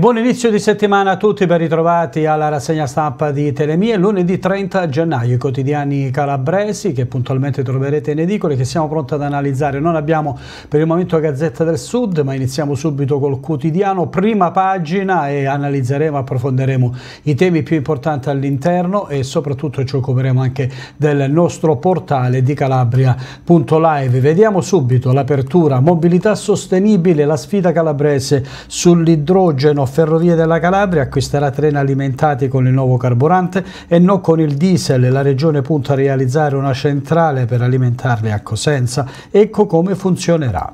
buon inizio di settimana a tutti, ben ritrovati alla rassegna stampa di Telemie. Lunedì 30 gennaio i quotidiani calabresi che puntualmente troverete in edicole che siamo pronti ad analizzare. Non abbiamo per il momento Gazzetta del Sud ma iniziamo subito col quotidiano, prima pagina e analizzeremo, approfondiremo i temi più importanti all'interno e soprattutto ci occuperemo anche del nostro portale di calabria.live. Vediamo subito l'apertura mobilità sostenibile, la sfida calabrese sull'idrogeno Ferrovie della Calabria acquisterà treni alimentati con il nuovo carburante e non con il diesel. La regione punta a realizzare una centrale per alimentarli a Cosenza. Ecco come funzionerà.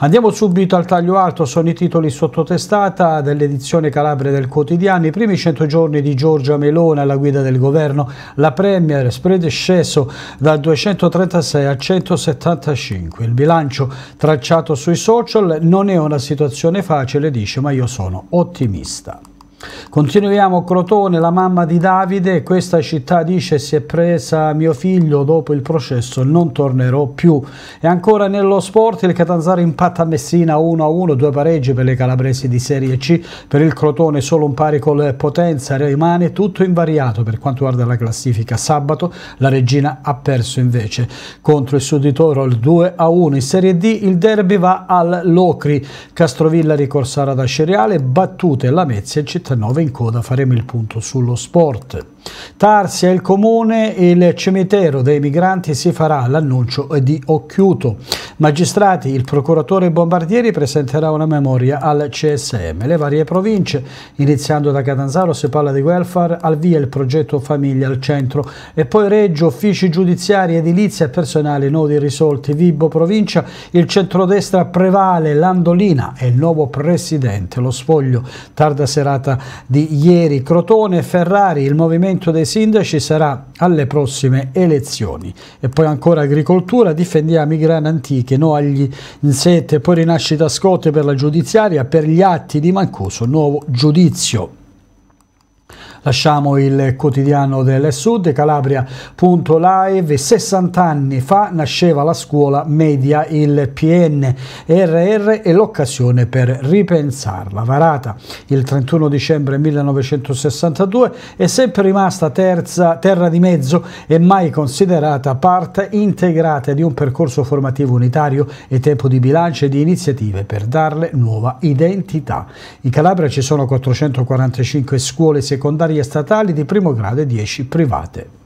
Andiamo subito al taglio alto, sono i titoli sottotestata dell'edizione Calabria del Quotidiano. I primi 100 giorni di Giorgia Melone alla guida del governo. La Premier spread è sceso dal 236 a 175. Il bilancio tracciato sui social non è una situazione facile, dice, ma io sono ottimista. otimista. Continuiamo Crotone, la mamma di Davide, questa città dice si è presa mio figlio dopo il processo, non tornerò più. E ancora nello sport il Catanzaro impatta Messina 1-1, due pareggi per le calabresi di Serie C, per il Crotone solo un pari con Potenza, rimane tutto invariato per quanto riguarda la classifica. Sabato la Regina ha perso invece contro il Sud di Toro il 2-1. In Serie D il derby va al Locri, Castrovilla di Corsara da Cereale, battute la Mezia e Città 2019 in coda faremo il punto sullo sport. Tarsia, il comune, il cimitero dei migranti si farà l'annuncio di Occhiuto. Magistrati, il procuratore Bombardieri presenterà una memoria al CSM. Le varie province, iniziando da Catanzaro, si parla di welfare, al via il progetto Famiglia al centro e poi Reggio, uffici giudiziari, edilizia e personale, nodi risolti, Vibo provincia, il centrodestra prevale, Landolina e il nuovo presidente, lo sfoglio, tarda serata di ieri, Crotone, Ferrari, il movimento L'aumento dei sindaci sarà alle prossime elezioni. E poi ancora agricoltura, difendiamo i grani antichi, no agli insetti, poi rinascita scotte per la giudiziaria, per gli atti di mancoso nuovo giudizio. Lasciamo il quotidiano del Sud, Calabria.live, 60 anni fa nasceva la scuola media il PNRR e l'occasione per ripensarla. Varata il 31 dicembre 1962 è sempre rimasta terza, terra di mezzo e mai considerata parte integrata di un percorso formativo unitario e tempo di bilancio e di iniziative per darle nuova identità. In Calabria ci sono 445 scuole secondarie notarie statali di primo grado e 10 private.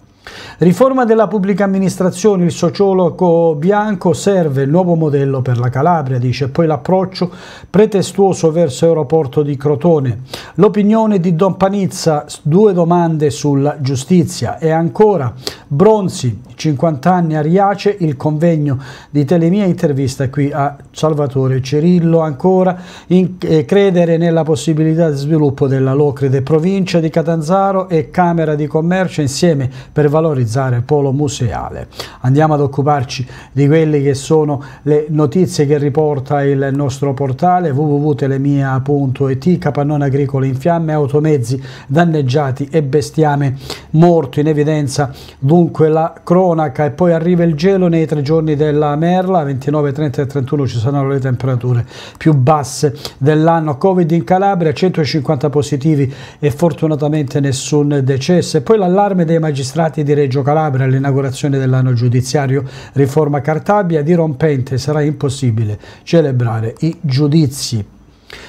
Riforma della pubblica amministrazione, il sociologo Bianco serve il nuovo modello per la Calabria, dice poi l'approccio pretestuoso verso l'aeroporto di Crotone. L'opinione di Don Panizza, due domande sulla giustizia e ancora Bronzi, 50 anni a Riace, il convegno di Telemia intervista qui a Salvatore Cirillo ancora, in, eh, credere nella possibilità di sviluppo della Locride, provincia di Catanzaro e Camera di Commercio insieme per valutare valorizzare polo museale. Andiamo ad occuparci di quelle che sono le notizie che riporta il nostro portale www.telemia.it, capannone agricolo in fiamme, automezzi danneggiati e bestiame morto in evidenza dunque la cronaca e poi arriva il gelo nei tre giorni della merla 29, 30 e 31 ci saranno le temperature più basse dell'anno covid in Calabria 150 positivi e fortunatamente nessun decesso e poi l'allarme dei magistrati di di Reggio Calabria all'inaugurazione dell'anno giudiziario, riforma Cartabia, dirompente sarà impossibile celebrare i giudizi.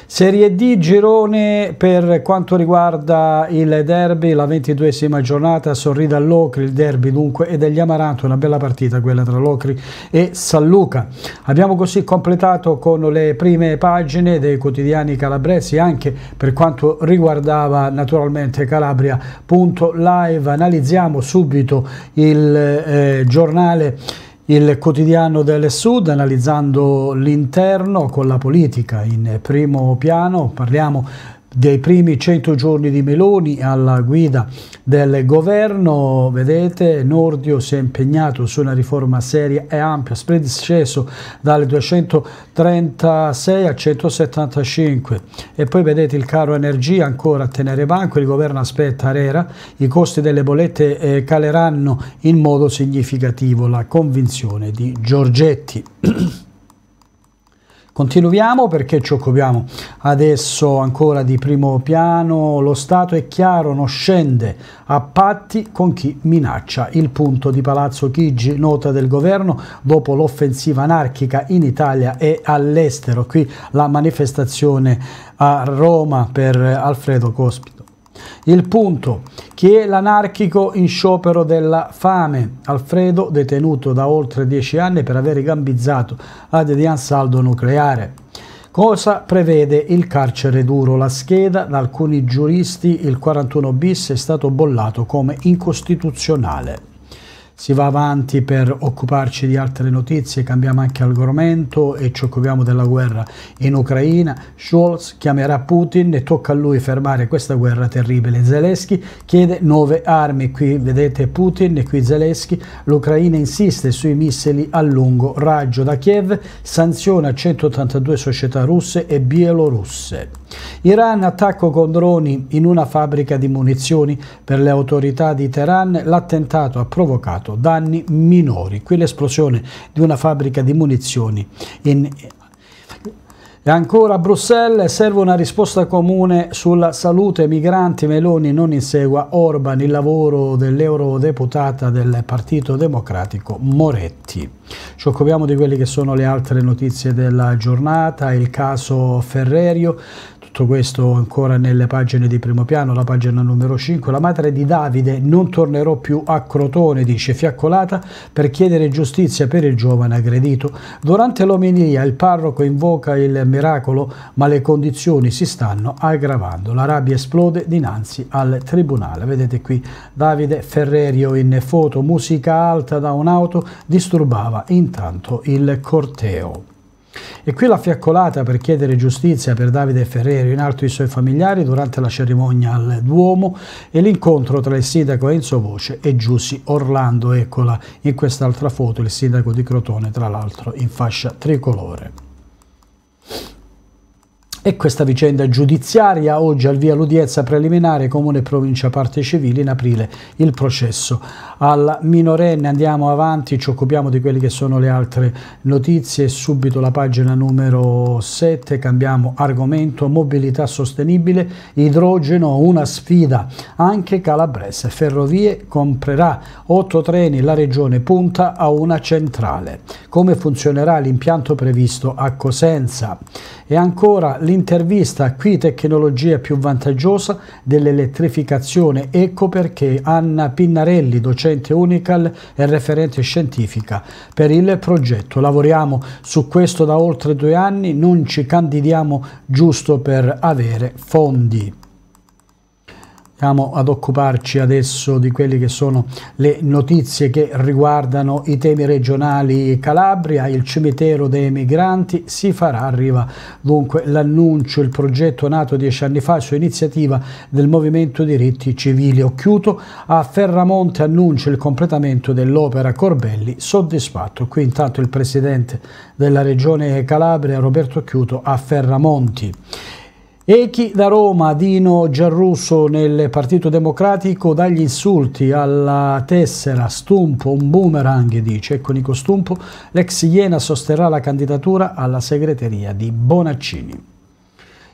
Serie D girone per quanto riguarda il derby, la 22esima giornata, sorrida all'Ocri il derby dunque e degli Amaranto, una bella partita quella tra l'Ocri e San Luca. Abbiamo così completato con le prime pagine dei quotidiani calabresi anche per quanto riguardava naturalmente Calabria.live. Analizziamo subito il eh, giornale il quotidiano del Sud, analizzando l'interno con la politica in primo piano, parliamo dei primi 100 giorni di Meloni alla guida del governo, vedete Nordio si è impegnato su una riforma seria e ampia, spread sceso dalle 236 a 175 e poi vedete il caro energia ancora a tenere banco, il governo aspetta Arera, i costi delle bollette eh, caleranno in modo significativo, la convinzione di Giorgetti. Continuiamo perché ci occupiamo adesso ancora di primo piano. Lo Stato è chiaro, non scende a patti con chi minaccia. Il punto di Palazzo Chigi, nota del governo, dopo l'offensiva anarchica in Italia e all'estero. Qui la manifestazione a Roma per Alfredo Cospito. Il punto, chi è l'anarchico in sciopero della fame? Alfredo, detenuto da oltre dieci anni per aver gambizzato ad Saldo nucleare. Cosa prevede il carcere duro? La scheda da alcuni giuristi, il 41 bis, è stato bollato come incostituzionale si va avanti per occuparci di altre notizie, cambiamo anche argomento e ci occupiamo della guerra in Ucraina. Scholz chiamerà Putin e tocca a lui fermare questa guerra terribile. Zelensky chiede nuove armi, qui vedete Putin e qui Zelensky. L'Ucraina insiste sui missili a lungo raggio da Kiev, sanziona 182 società russe e bielorusse. Iran attacco con droni in una fabbrica di munizioni. Per le autorità di Teheran l'attentato ha provocato danni minori. Qui l'esplosione di una fabbrica di munizioni in e ancora a Bruxelles serve una risposta comune sulla salute migranti. Meloni non insegua Orban il lavoro dell'eurodeputata del Partito Democratico Moretti. Ci occupiamo di quelle che sono le altre notizie della giornata, il caso Ferrerio, tutto questo ancora nelle pagine di primo piano, la pagina numero 5, la madre di Davide non tornerò più a Crotone, dice Fiaccolata, per chiedere giustizia per il giovane aggredito. Durante l'omelia il parroco invoca il miracolo, ma le condizioni si stanno aggravando. La rabbia esplode dinanzi al tribunale. Vedete qui Davide Ferrerio in foto, musica alta da un'auto, disturbava intanto il corteo. E qui la fiaccolata per chiedere giustizia per Davide Ferrero in alto i suoi familiari durante la cerimonia al Duomo e l'incontro tra il sindaco Enzo Voce e Giussi Orlando, eccola in quest'altra foto il sindaco di Crotone tra l'altro in fascia tricolore. E questa vicenda giudiziaria, oggi al via l'udienza preliminare, Comune e Provincia Parte Civile, in aprile il processo al minorenne. Andiamo avanti, ci occupiamo di quelle che sono le altre notizie, subito la pagina numero 7, cambiamo argomento, mobilità sostenibile, idrogeno, una sfida, anche Calabrese, Ferrovie comprerà 8 treni, la regione punta a una centrale. Come funzionerà l'impianto previsto a Cosenza? E ancora l'impianto l'intervista Qui tecnologia più vantaggiosa dell'elettrificazione Ecco perché Anna Pinnarelli, docente Unical e referente scientifica per il progetto. Lavoriamo su questo da oltre due anni, non ci candidiamo giusto per avere fondi stiamo ad occuparci adesso di quelle che sono le notizie che riguardano i temi regionali Calabria, il cimitero dei migranti si farà, arriva dunque l'annuncio, il progetto nato dieci anni fa su iniziativa del Movimento Diritti Civili Occhiuto, a Ferramonte annuncia il completamento dell'opera Corbelli soddisfatto, qui intanto il presidente della regione Calabria Roberto Occhiuto a Ferramonti. Echi da Roma, Dino Giarrusso nel Partito Democratico dagli insulti alla tessera Stumpo, un boomerang dice, ecco Nico Stumpo, l'ex Iena sosterrà la candidatura alla segreteria di Bonaccini.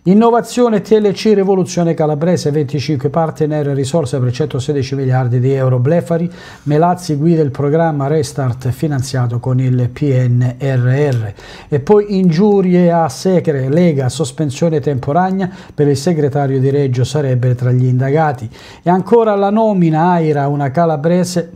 Innovazione TLC Rivoluzione Calabrese, 25 partner, risorse per 116 miliardi di euro. Blefari, Melazzi guida il programma Restart finanziato con il PNRR. E poi ingiurie a Secre, Lega, sospensione temporanea per il segretario di Reggio sarebbe tra gli indagati. E ancora la nomina Aira, una calabrese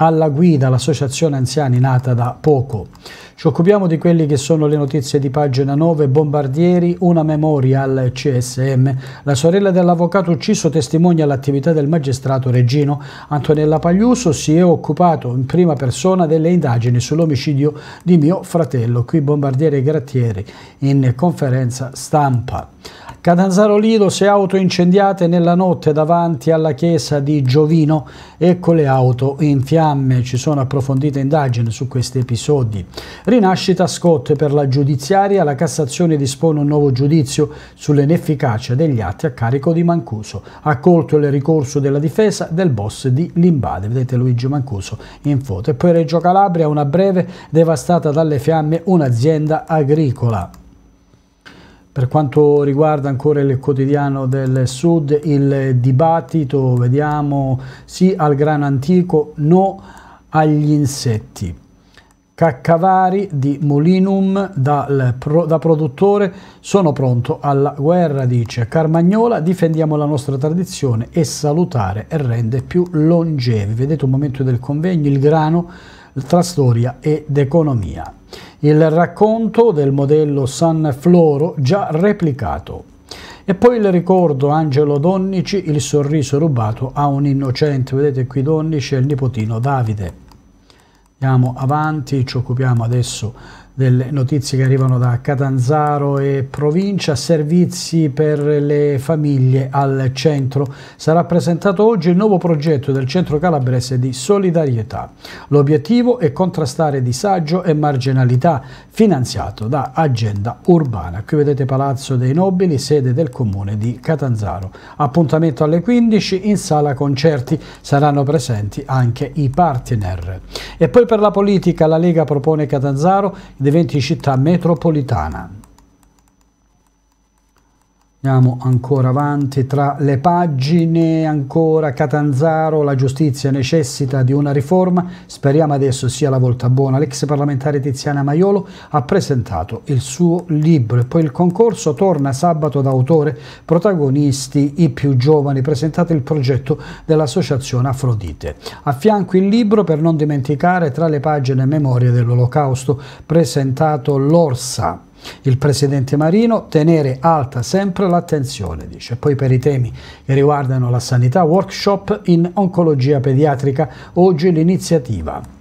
alla guida l'associazione anziani nata da poco. Ci occupiamo di quelle che sono le notizie di pagina 9, bombardieri, una memoria al CSM. La sorella dell'avvocato ucciso testimonia l'attività del magistrato Regino. Antonella Pagliuso si è occupato in prima persona delle indagini sull'omicidio di mio fratello, qui bombardieri e grattieri, in conferenza stampa. Catanzaro Lido e auto incendiate nella notte davanti alla chiesa di Giovino, ecco le auto in fiamme, ci sono approfondite indagini su questi episodi. Rinascita Scott per la giudiziaria, la Cassazione dispone un nuovo giudizio sull'inefficacia degli atti a carico di Mancuso, accolto il ricorso della difesa del boss di Limbade, vedete Luigi Mancuso in foto. E poi Reggio Calabria, una breve devastata dalle fiamme un'azienda agricola. Per quanto riguarda ancora il quotidiano del Sud, il dibattito, vediamo, sì al grano antico, no agli insetti. Caccavari di Molinum dal, da produttore sono pronto alla guerra, dice Carmagnola, difendiamo la nostra tradizione e salutare e rende più longevi. Vedete un momento del convegno, il grano tra storia ed economia. Il racconto del modello San Floro già replicato. E poi il ricordo Angelo Donnici, il sorriso rubato a un innocente. Vedete qui Donnici è il nipotino Davide. Andiamo avanti, ci occupiamo adesso delle notizie che arrivano da Catanzaro e provincia, servizi per le famiglie al centro. Sarà presentato oggi il nuovo progetto del Centro Calabrese di Solidarietà. L'obiettivo è contrastare disagio e marginalità, finanziato da Agenda Urbana. Qui vedete Palazzo dei Nobili, sede del comune di Catanzaro. Appuntamento alle 15 in sala concerti. Saranno presenti anche i partner. E poi per la politica la Lega propone Catanzaro diventi città metropolitana. Andiamo ancora avanti tra le pagine, ancora Catanzaro, la giustizia necessita di una riforma, speriamo adesso sia la volta buona. L'ex parlamentare Tiziana Maiolo ha presentato il suo libro e poi il concorso torna sabato da autore, protagonisti i più giovani, presentato il progetto dell'associazione Afrodite. A fianco il libro per non dimenticare tra le pagine Memorie dell'Olocausto, presentato l'Orsa il presidente Marino tenere alta sempre l'attenzione, dice. Poi per i temi che riguardano la sanità, workshop in oncologia pediatrica, oggi l'iniziativa.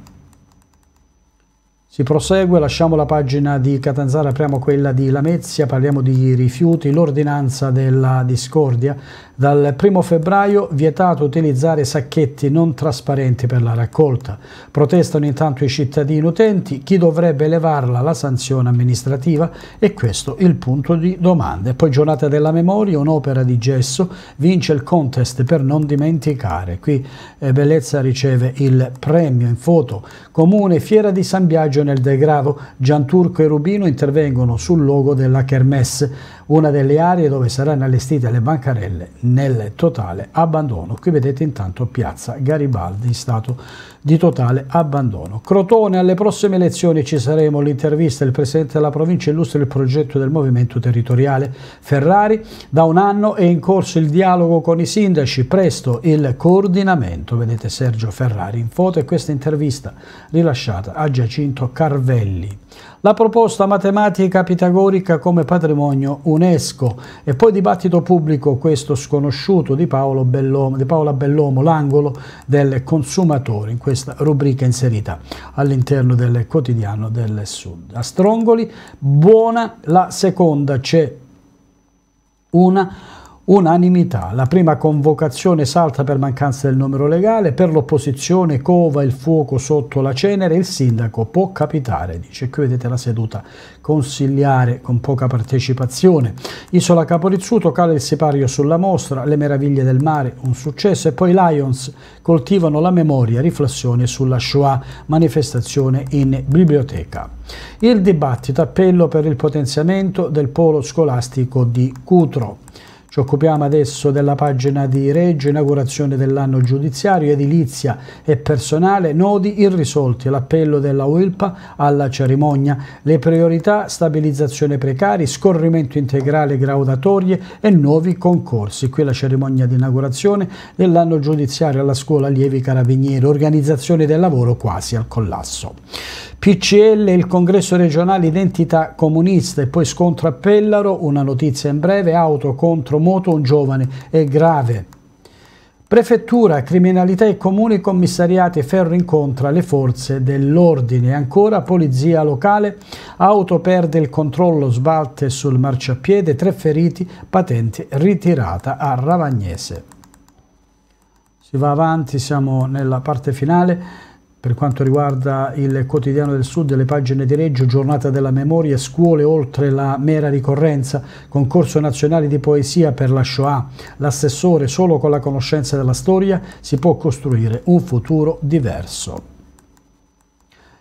Si prosegue, lasciamo la pagina di Catanzara, apriamo quella di Lamezia, parliamo di rifiuti, l'ordinanza della discordia. Dal 1 febbraio vietato utilizzare sacchetti non trasparenti per la raccolta. Protestano intanto i cittadini utenti, chi dovrebbe elevarla la sanzione amministrativa e questo è il punto di domanda. poi giornata della memoria, un'opera di gesso, vince il contest per non dimenticare. Qui eh, Bellezza riceve il premio in foto. Comune Fiera di San Biagio nel degrado Gianturco e Rubino intervengono sul logo della Kermesse una delle aree dove saranno allestite le bancarelle nel totale abbandono. Qui vedete intanto piazza Garibaldi in stato di totale abbandono. Crotone, alle prossime elezioni ci saremo, l'intervista, del Presidente della provincia illustra il progetto del movimento territoriale. Ferrari, da un anno è in corso il dialogo con i sindaci, presto il coordinamento, vedete Sergio Ferrari in foto e questa intervista rilasciata a Giacinto Carvelli. La proposta matematica pitagorica come patrimonio UNESCO e poi dibattito pubblico questo sconosciuto di, Bellomo, di Paola Bellomo, l'angolo del consumatore in questa rubrica inserita all'interno del quotidiano del Sud. A Strongoli buona la seconda c'è una Unanimità, la prima convocazione salta per mancanza del numero legale, per l'opposizione cova il fuoco sotto la cenere, il sindaco può capitare, dice. Qui vedete la seduta consigliare con poca partecipazione. Isola Caporizzuto cala il sipario sulla mostra, le meraviglie del mare, un successo, e poi Lions coltivano la memoria, riflessione sulla Shoah, manifestazione in biblioteca. Il dibattito appello per il potenziamento del polo scolastico di Cutro. Ci occupiamo adesso della pagina di Reggio, inaugurazione dell'anno giudiziario, edilizia e personale, nodi irrisolti, l'appello della UILPA alla cerimonia, le priorità, stabilizzazione precari, scorrimento integrale graudatorie e nuovi concorsi. Qui la cerimonia di inaugurazione dell'anno giudiziario alla scuola Lievi Carabinieri, organizzazione del lavoro quasi al collasso. PCL, il congresso regionale identità comunista e poi scontro a Pellaro, una notizia in breve, auto contro moto un giovane, è grave. Prefettura, criminalità e comuni commissariati ferro incontra le forze dell'ordine. Ancora polizia locale, auto perde il controllo, sbalte sul marciapiede, tre feriti, patente ritirata a Ravagnese. Si va avanti, siamo nella parte finale per quanto riguarda il quotidiano del Sud, le pagine di Reggio, giornata della memoria, scuole oltre la mera ricorrenza, concorso nazionale di poesia per la Shoah. L'assessore solo con la conoscenza della storia si può costruire un futuro diverso.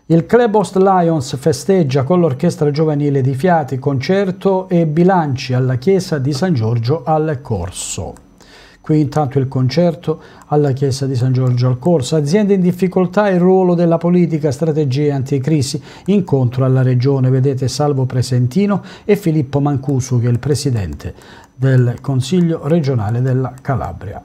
Il Club Clebost Lions festeggia con l'orchestra giovanile di Fiati, concerto e bilanci alla chiesa di San Giorgio al Corso. Qui intanto il concerto alla chiesa di San Giorgio al Corso, aziende in difficoltà e ruolo della politica, strategie anticrisi, incontro alla regione, vedete Salvo Presentino e Filippo Mancuso che è il presidente del Consiglio regionale della Calabria.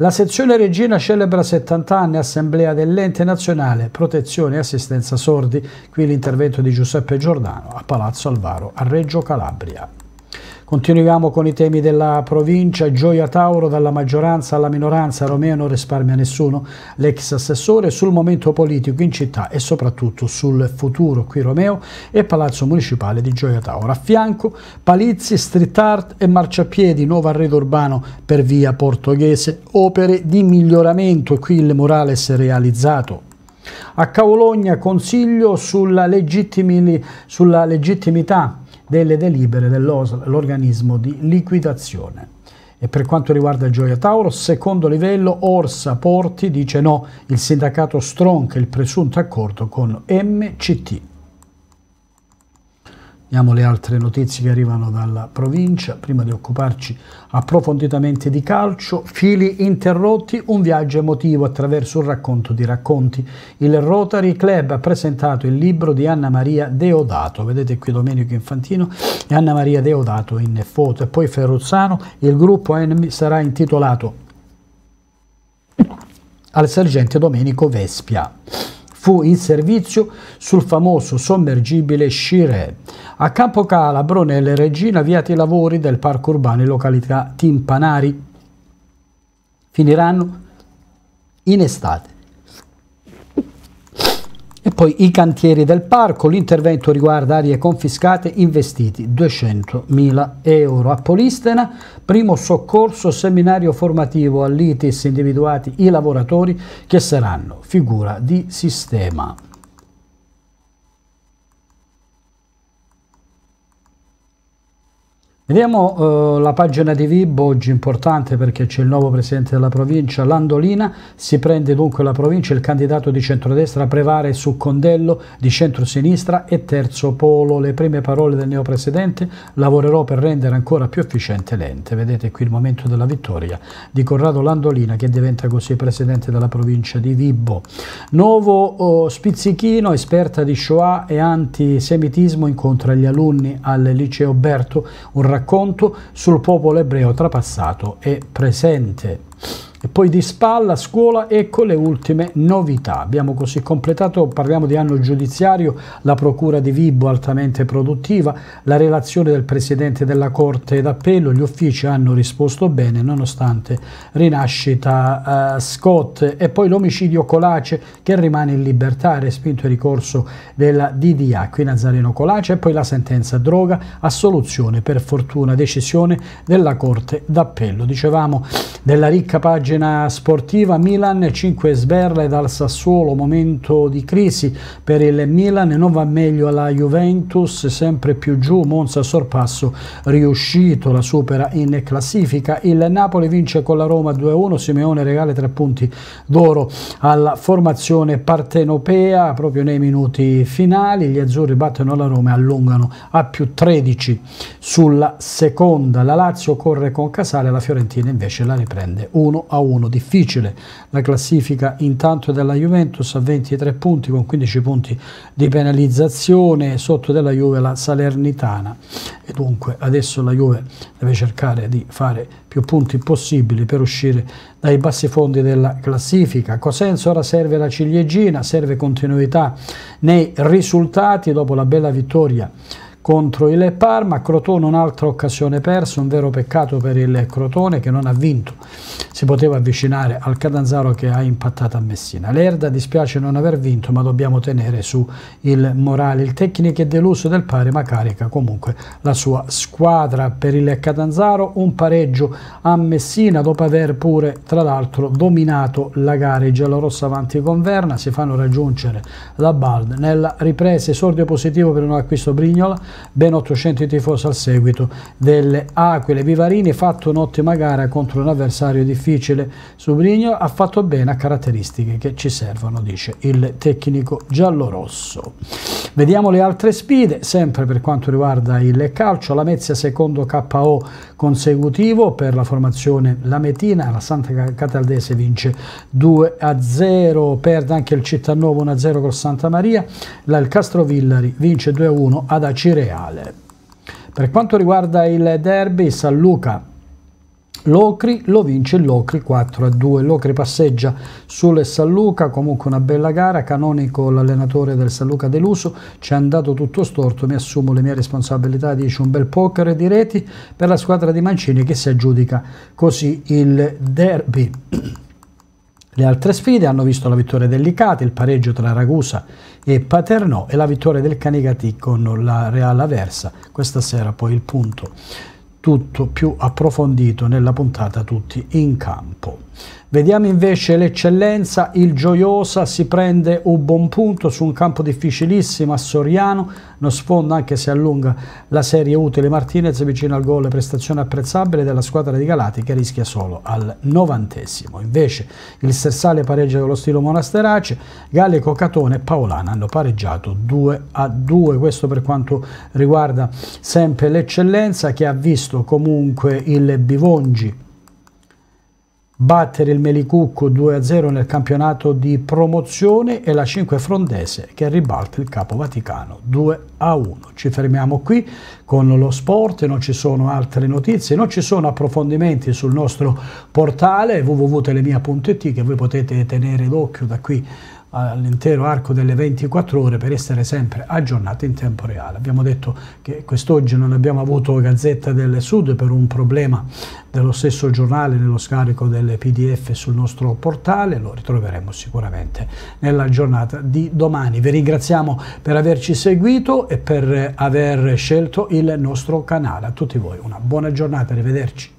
La sezione Regina celebra 70 anni, assemblea dell'ente nazionale protezione e assistenza sordi, qui l'intervento di Giuseppe Giordano a Palazzo Alvaro a Reggio Calabria. Continuiamo con i temi della provincia, Gioia Tauro dalla maggioranza alla minoranza, Romeo non risparmia nessuno, l'ex assessore sul momento politico in città e soprattutto sul futuro qui Romeo e Palazzo Municipale di Gioia Tauro. A fianco palizzi, street art e marciapiedi, nuovo arredo urbano per via portoghese, opere di miglioramento, qui il murales realizzato a Cavologna consiglio sulla, sulla legittimità delle delibere l'organismo di liquidazione. E per quanto riguarda il Gioia Tauro, secondo livello, Orsa Porti dice no, il sindacato stronca il presunto accordo con MCT. Vediamo le altre notizie che arrivano dalla provincia, prima di occuparci approfonditamente di calcio, fili interrotti, un viaggio emotivo attraverso un racconto di racconti. Il Rotary Club ha presentato il libro di Anna Maria Deodato, vedete qui Domenico Infantino e Anna Maria Deodato in foto, e poi Ferruzzano, il gruppo Enemy sarà intitolato al sergente Domenico Vespia fu in servizio sul famoso sommergibile Scirè. A Campo Calabro, nelle regine, avviati i lavori del parco urbano in località Timpanari. Finiranno in estate. E poi i cantieri del parco, l'intervento riguarda aree confiscate, investiti 200.000 euro. A Polistena, primo soccorso, seminario formativo all'ITIS, individuati i lavoratori che saranno figura di sistema. Vediamo eh, la pagina di Vib, oggi importante perché c'è il nuovo presidente della provincia, Landolina, si prende dunque la provincia, il candidato di centrodestra prevare su Condello di centrosinistra e terzo polo. Le prime parole del neo presidente, lavorerò per rendere ancora più efficiente l'ente. Vedete qui il momento della vittoria di Corrado Landolina che diventa così presidente della provincia di Vibbo. Nuovo oh, Spizzichino, esperta di Shoah e antisemitismo, incontra gli alunni al liceo Berto, un racconto racconto sul popolo ebreo trapassato e presente e poi di spalla, scuola, ecco le ultime novità. Abbiamo così completato, parliamo di anno giudiziario, la procura di Vibo altamente produttiva, la relazione del Presidente della Corte d'Appello, gli uffici hanno risposto bene nonostante rinascita uh, Scott e poi l'omicidio Colace che rimane in libertà, ha respinto il ricorso della DDA, qui Nazareno Colace e poi la sentenza droga, assoluzione per fortuna, decisione della Corte d'Appello. Dicevamo della ricca pagina pagina sportiva Milan, 5 sberle dal Sassuolo, momento di crisi per il Milan, non va meglio la Juventus, sempre più giù, Monza sorpasso riuscito, la supera in classifica, il Napoli vince con la Roma 2-1, Simeone regala tre punti d'oro alla formazione partenopea proprio nei minuti finali, gli azzurri battono la Roma e allungano a più 13 sulla seconda, la Lazio corre con Casale, la Fiorentina invece la riprende 1 a 1. Difficile la classifica intanto della Juventus a 23 punti con 15 punti di penalizzazione, sotto della Juve la Salernitana. E dunque adesso la Juve deve cercare di fare più punti possibili per uscire dai bassi fondi della classifica. Cosenza ora serve la ciliegina, serve continuità nei risultati dopo la bella vittoria contro il Parma, Crotone un'altra occasione persa, un vero peccato per il Crotone che non ha vinto, si poteva avvicinare al Catanzaro che ha impattato a Messina. L'Erda dispiace non aver vinto ma dobbiamo tenere su il morale, il tecnico è deluso del pari ma carica comunque la sua squadra per il Catanzaro, un pareggio a Messina dopo aver pure tra l'altro dominato la gara, i giallorossi avanti con Verna si fanno raggiungere la Bald nella ripresa, esordio positivo per un acquisto Brignola, ben 800 tifosi al seguito delle Aquile. Vivarini fatto un'ottima gara contro un avversario difficile, Subrigno ha fatto bene a caratteristiche che ci servono, dice il tecnico giallorosso. Vediamo le altre sfide, sempre per quanto riguarda il calcio, la Mezia secondo KO consecutivo per la formazione Lametina, la Santa Cataldese vince 2 0, perde anche il Città Nuovo 1 0 col Santa Maria, la, il Castrovillari vince 2 1 ad Acire Reale. Per quanto riguarda il derby, San Luca Locri lo vince Locri 4 a 2. Locri passeggia sul San Luca, comunque una bella gara. Canonico, l'allenatore del San Luca deluso, ci è andato tutto storto. Mi assumo le mie responsabilità. Dice un bel poker di reti per la squadra di Mancini che si aggiudica così il derby. Le altre sfide hanno visto la vittoria dell'Icate, il pareggio tra Ragusa e Paternò e la vittoria del Canigati con la Real Aversa. Questa sera poi il punto tutto più approfondito nella puntata Tutti in campo. Vediamo invece l'eccellenza, il Gioiosa si prende un buon punto su un campo difficilissimo a Soriano, non sfonda anche se allunga la serie utile Martinez vicino al gol, prestazione apprezzabile della squadra di Galati che rischia solo al novantesimo. Invece il Sersale pareggia con lo stilo Monasterace, Gallico, Catone e Paolana hanno pareggiato 2 a 2, questo per quanto riguarda sempre l'eccellenza che ha visto comunque il Bivongi battere il Melicucco 2-0 nel campionato di promozione e la 5 Frondese che ribalta il Capo Vaticano 2-1. Ci fermiamo qui con lo sport, non ci sono altre notizie, non ci sono approfondimenti sul nostro portale www.telemia.it che voi potete tenere d'occhio da qui all'intero arco delle 24 ore per essere sempre aggiornati in tempo reale. Abbiamo detto che quest'oggi non abbiamo avuto Gazzetta del Sud per un problema dello stesso giornale nello scarico del pdf sul nostro portale, lo ritroveremo sicuramente nella giornata di domani. Vi ringraziamo per averci seguito e per aver scelto il nostro canale. A tutti voi una buona giornata, arrivederci.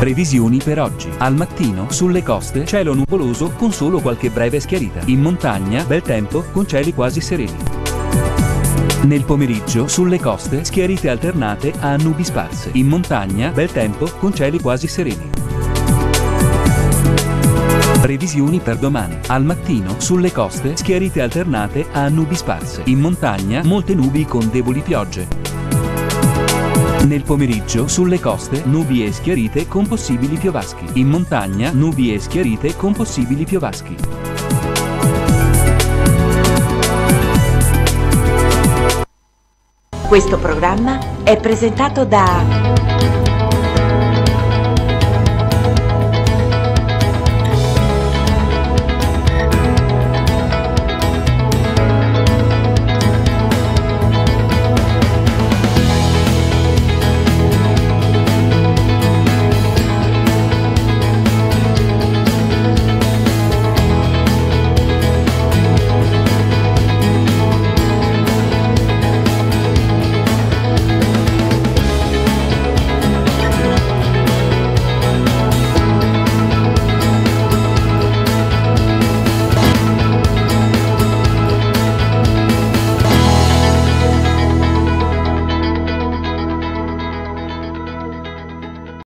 Previsioni per oggi. Al mattino, sulle coste, cielo nuvoloso con solo qualche breve schiarita. In montagna, bel tempo, con cieli quasi sereni. Nel pomeriggio, sulle coste, schiarite alternate a nubi sparse. In montagna, bel tempo, con cieli quasi sereni. Previsioni per domani. Al mattino, sulle coste, schiarite alternate a nubi sparse. In montagna, molte nubi con deboli piogge. Nel pomeriggio sulle coste nubi e schiarite con possibili piovaschi. In montagna nubi e schiarite con possibili piovaschi. Questo programma è presentato da